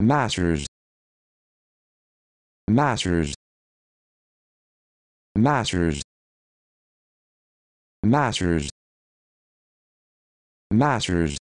masters masters masters masters masters